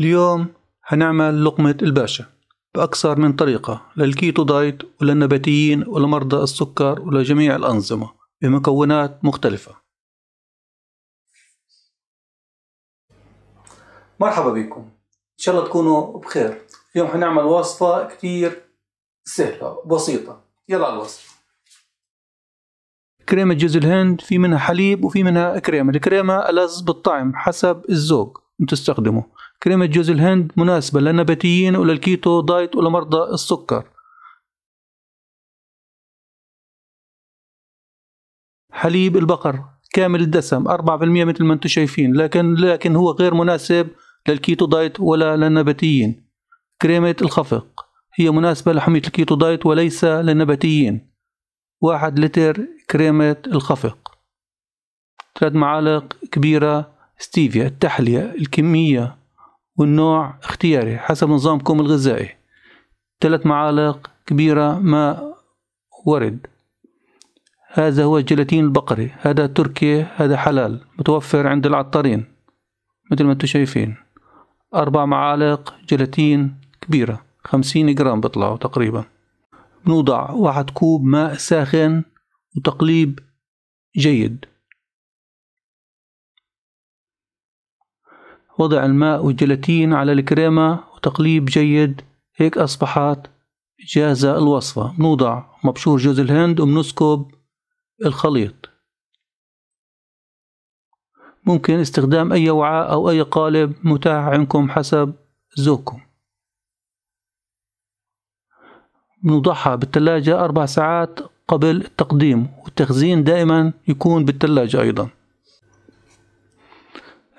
اليوم هنعمل لقمة الباشا بأكثر من طريقة للكيتو دايت وللنباتيين ولمرضى السكر ولجميع الأنظمة بمكونات مختلفة مرحبا بكم إن شاء الله تكونوا بخير اليوم هنعمل وصفة كتير سهلة بسيطة يلا على الوصفة كريمة جوز الهند في منها حليب وفي منها كريمة الكريمة ألذ بالطعم حسب الذوق تستخدمه كريمة جوز الهند مناسبة للنباتيين وللكيتو دايت ولمرضى السكر حليب البقر كامل الدسم 4% مثل ما انتم شايفين لكن لكن هو غير مناسب للكيتو دايت ولا للنباتيين كريمة الخفق هي مناسبة لحمية الكيتو دايت وليس للنباتيين واحد لتر كريمة الخفق ثلاث معالق كبيرة ستيفيا التحلية الكمية والنوع اختياري حسب نظامكم الغذائي ثلاث معالق كبيرة ماء ورد هذا هو الجيلاتين البقري هذا تركي هذا حلال متوفر عند العطارين مثل ما انتم شايفين أربع معالق جيلاتين كبيرة خمسين جرام بيطلعوا تقريبا بنوضع واحد كوب ماء ساخن وتقليب جيد وضع الماء والجلاتين على الكريمة وتقليب جيد هيك أصبحت جاهزة الوصفة بنوضع مبشور جوز الهند وبنسكب الخليط ممكن استخدام أي وعاء أو أي قالب متاح عندكم حسب ذوقكم بنوضعها بالثلاجة أربع ساعات قبل التقديم والتخزين دائما يكون بالثلاجة أيضاً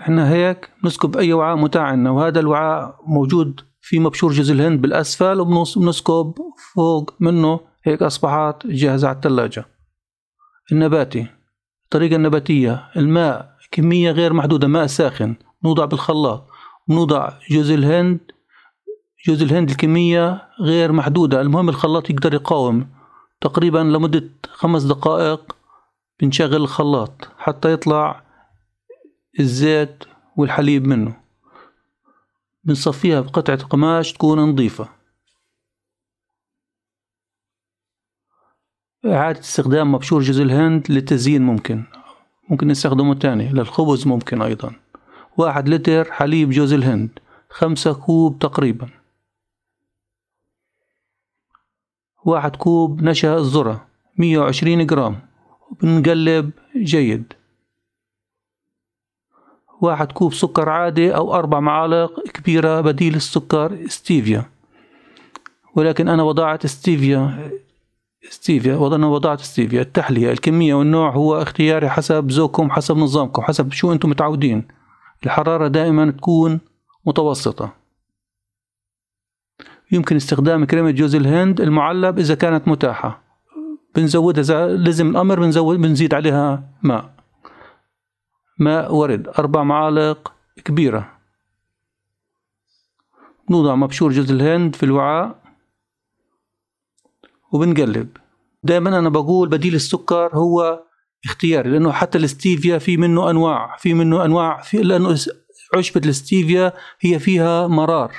احنا هيك نسكب اي وعاء متاع عندنا وهذا الوعاء موجود في مبشور جزء الهند بالاسفل وبنسكب فوق منه هيك اصبحت جاهزه على الثلاجه النباتي الطريقه النباتيه الماء كميه غير محدوده ماء ساخن نوضع بالخلاط ونوضع جزء الهند جزء الهند الكمية غير محدودة المهم الخلاط يقدر يقاوم تقريبا لمدة خمس دقائق بنشغل الخلاط حتى يطلع الزيت والحليب منه بنصفيها بقطعة قماش تكون نظيفة إعادة استخدام مبشور جوز الهند للتزيين ممكن ممكن نستخدمه تاني للخبز ممكن أيضا واحد لتر حليب جوز الهند خمسة كوب تقريبا واحد كوب نشا الذرة مية وعشرين جرام بنقلب جيد واحد كوب سكر عادي أو أربع معالق كبيرة بديل السكر ستيفيا ولكن أنا وضعت ستيفيا ستيفيا وضعنا وضعت ستيفيا التحلية الكمية والنوع هو اختياري حسب ذوقكم حسب نظامكم حسب شو أنتم متعودين الحرارة دائما تكون متوسطة يمكن استخدام كريمة جوز الهند المعلب إذا كانت متاحة بنزودها إذا لزم الأمر بنزود بنزيد عليها ماء ماء ورد أربع معالق كبيرة نوضع مبشور جوز الهند في الوعاء وبنقلب دائما أنا بقول بديل السكر هو اختياري لأنه حتى الستيفيا في منه أنواع في منه أنواع في لأنه عشبة الستيفيا هي فيها مرار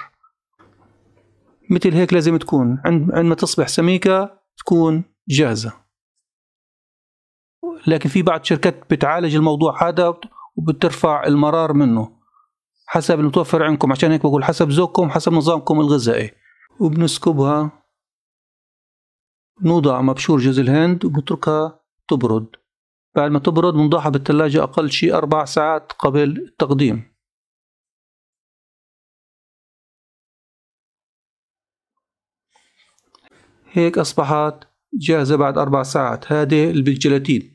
مثل هيك لازم تكون عندما تصبح سميكة تكون جاهزة لكن في بعض شركات بتعالج الموضوع هذا وبترفع المرار منه حسب المتوفر عندكم عشان هيك بقول حسب ذوقكم حسب نظامكم الغذائي وبنسكبها نوضع مبشور جوز الهند وبتركها تبرد بعد ما تبرد بنضعها بالثلاجة أقل شيء أربع ساعات قبل التقديم هيك أصبحت جاهزة بعد أربع ساعات هذه بالجيلاتين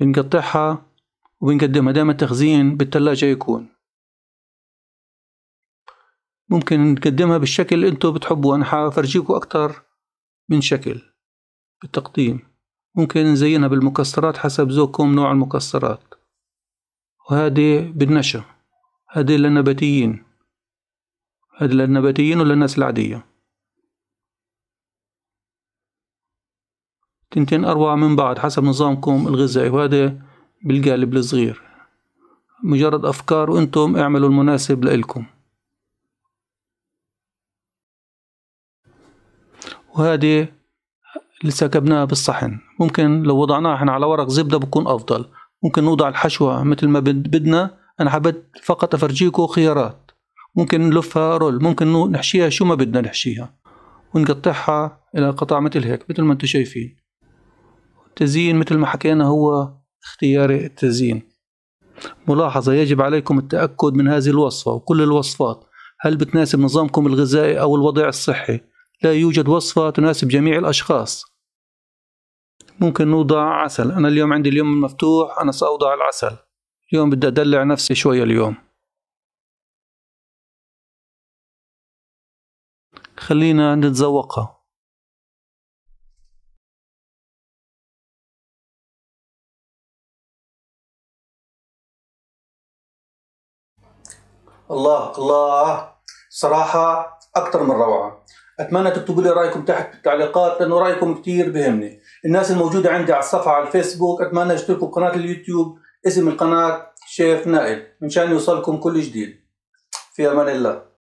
بنقطعها وبنقدمها دائما التخزين بالثلاجة يكون ممكن نقدمها بالشكل اللي انتو بتحبوه انا حافرجيكو اكتر من شكل بالتقديم ممكن نزينها بالمكسرات حسب ذوقكم نوع المكسرات وهذه بالنشا هذه للنباتيين هذه للنباتيين وللناس العادية تنتين أربعة من بعض حسب نظامكم الغذائي وهذا بالقالب الصغير مجرد أفكار وأنتم اعملوا المناسب لإلكم وهذه اللي سكبناها بالصحن ممكن لو وضعناها احنا على ورق زبدة بكون أفضل ممكن نوضع الحشوة مثل ما بدنا أنا حبيت فقط أفرجيكم خيارات ممكن نلفها رول ممكن نحشيها شو ما بدنا نحشيها ونقطعها إلى قطع مثل هيك مثل ما انتم شايفين تزيين مثل ما حكينا هو اختياري التزيين ملاحظة يجب عليكم التأكد من هذه الوصفة وكل الوصفات هل بتناسب نظامكم الغذائي أو الوضع الصحي لا يوجد وصفة تناسب جميع الأشخاص ممكن نوضع عسل أنا اليوم عندي اليوم المفتوح أنا سأوضع العسل اليوم بدي أدلع نفسي شوية اليوم خلينا نتذوقها الله الله صراحة أكثر من روعة أتمنى تكتبوا لي رأيكم تحت بالتعليقات لأنه رأيكم كثير بهمني الناس الموجودة عندي على الصفحة على الفيسبوك أتمنى اشتركوا بقناة اليوتيوب اسم القناة شيف نائل من شان يوصلكم كل جديد في أمان الله